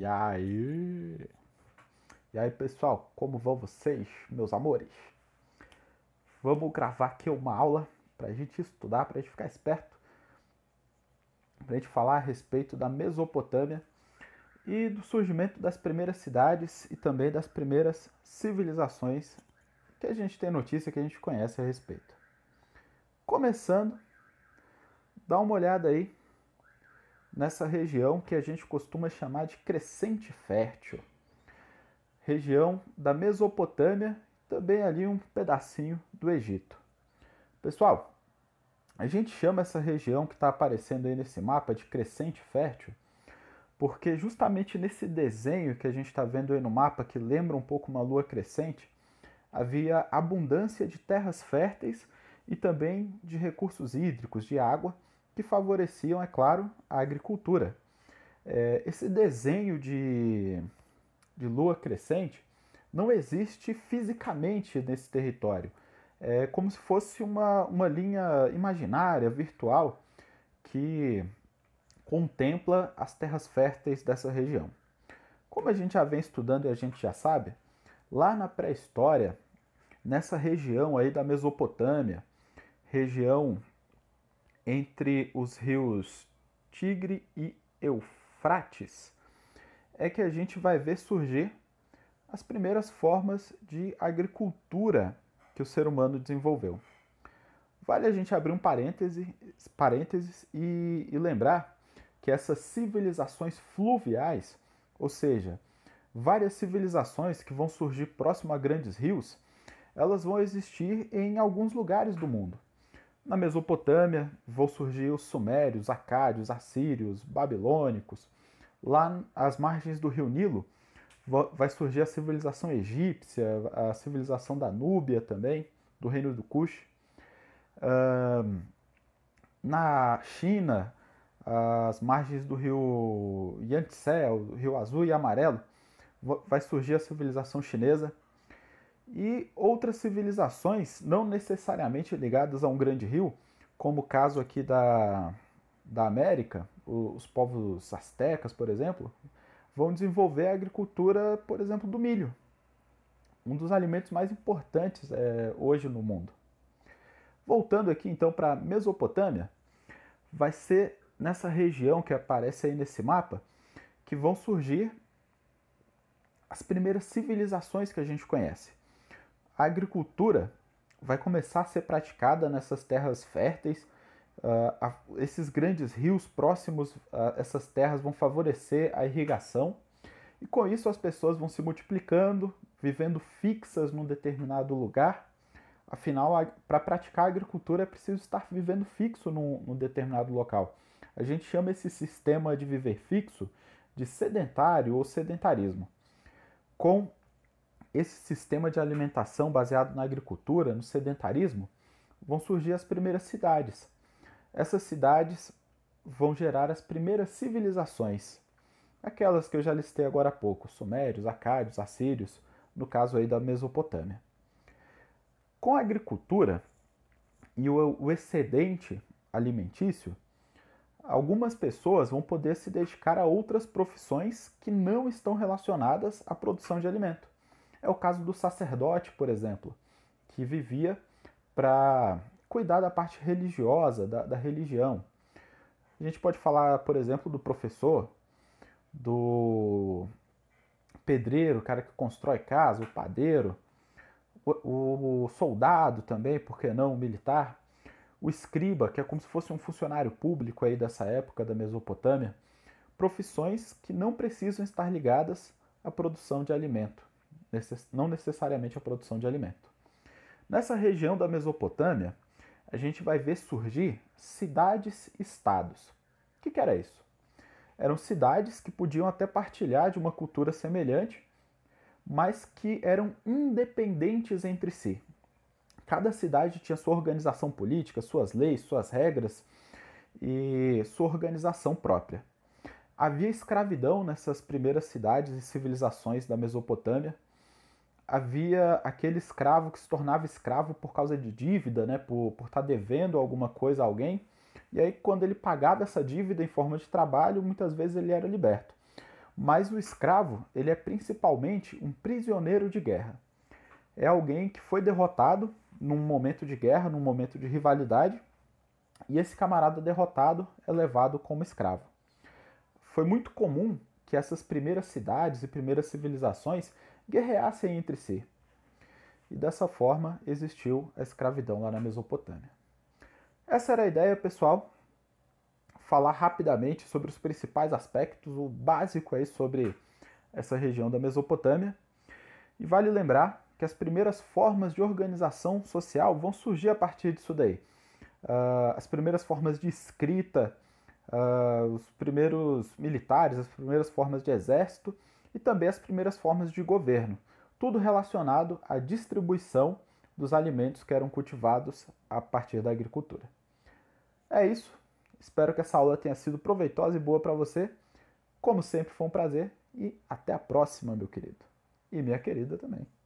E aí? E aí, pessoal, como vão vocês, meus amores? Vamos gravar aqui uma aula para a gente estudar, para a gente ficar esperto, para a gente falar a respeito da Mesopotâmia e do surgimento das primeiras cidades e também das primeiras civilizações que a gente tem notícia, que a gente conhece a respeito. Começando, dá uma olhada aí nessa região que a gente costuma chamar de Crescente Fértil, região da Mesopotâmia, também ali um pedacinho do Egito. Pessoal, a gente chama essa região que está aparecendo aí nesse mapa de Crescente Fértil, porque justamente nesse desenho que a gente está vendo aí no mapa, que lembra um pouco uma lua crescente, havia abundância de terras férteis e também de recursos hídricos, de água, que favoreciam, é claro, a agricultura. É, esse desenho de, de lua crescente não existe fisicamente nesse território. É como se fosse uma, uma linha imaginária, virtual, que contempla as terras férteis dessa região. Como a gente já vem estudando e a gente já sabe, lá na pré-história, nessa região aí da Mesopotâmia, região entre os rios Tigre e Eufrates, é que a gente vai ver surgir as primeiras formas de agricultura que o ser humano desenvolveu. Vale a gente abrir um parêntese, parênteses e, e lembrar que essas civilizações fluviais, ou seja, várias civilizações que vão surgir próximo a grandes rios, elas vão existir em alguns lugares do mundo. Na Mesopotâmia vão surgir os sumérios, acádios, assírios, babilônicos. Lá às margens do rio Nilo vai surgir a civilização egípcia, a civilização da Núbia também, do reino do Cush. Uh, na China, às margens do rio Yangtze, o rio azul e amarelo, vai surgir a civilização chinesa e outras civilizações não necessariamente ligadas a um grande rio, como o caso aqui da, da América, os povos astecas, por exemplo, vão desenvolver a agricultura, por exemplo, do milho, um dos alimentos mais importantes é, hoje no mundo. Voltando aqui então para a Mesopotâmia, vai ser nessa região que aparece aí nesse mapa que vão surgir as primeiras civilizações que a gente conhece. A agricultura vai começar a ser praticada nessas terras férteis. Uh, esses grandes rios próximos a ah, essas terras vão favorecer a irrigação, e com isso as pessoas vão se multiplicando, vivendo fixas num determinado lugar. Afinal, para praticar a agricultura é preciso estar vivendo fixo num, num determinado local. A gente chama esse sistema de viver fixo de sedentário ou sedentarismo. Com esse sistema de alimentação baseado na agricultura, no sedentarismo, vão surgir as primeiras cidades. Essas cidades vão gerar as primeiras civilizações, aquelas que eu já listei agora há pouco, sumérios, acádios, assírios, no caso aí da Mesopotâmia. Com a agricultura e o excedente alimentício, algumas pessoas vão poder se dedicar a outras profissões que não estão relacionadas à produção de alimento. É o caso do sacerdote, por exemplo, que vivia para cuidar da parte religiosa, da, da religião. A gente pode falar, por exemplo, do professor, do pedreiro, o cara que constrói casa, o padeiro, o, o, soldado também, por que não, o militar, o escriba, que é como se fosse um funcionário público aí dessa época da Mesopotâmia, profissões que não precisam estar ligadas à produção de alimento não necessariamente a produção de alimento. Nessa região da Mesopotâmia, a gente vai ver surgir cidades-estados. O que, que era isso? Eram cidades que podiam até partilhar de uma cultura semelhante, mas que eram independentes entre si. Cada cidade tinha sua organização política, suas leis, suas regras e sua organização própria. Havia escravidão nessas primeiras cidades e civilizações da Mesopotâmia, havia aquele escravo que se tornava escravo por causa de dívida, né, por estar tá devendo alguma coisa a alguém. E aí, quando ele pagava essa dívida em forma de trabalho, muitas vezes ele era liberto. Mas o escravo, ele é principalmente um prisioneiro de guerra. É alguém que foi derrotado num momento de guerra, num momento de rivalidade, e esse camarada derrotado é levado como escravo. Foi muito comum que essas primeiras cidades e primeiras civilizações guerreassem entre si. E dessa forma existiu a escravidão lá na Mesopotâmia. Essa era a ideia, pessoal. Falar rapidamente sobre os principais aspectos, o básico aí sobre essa região da Mesopotâmia. E vale lembrar que as primeiras formas de organização social vão surgir a partir disso daí. Uh, as primeiras formas de escrita, uh, os primeiros militares, as primeiras formas de exército e também as primeiras formas de governo, tudo relacionado à distribuição dos alimentos que eram cultivados a partir da agricultura. É isso. Espero que essa aula tenha sido proveitosa e boa para você. Como sempre, foi um prazer e até a próxima, meu querido. E minha querida também.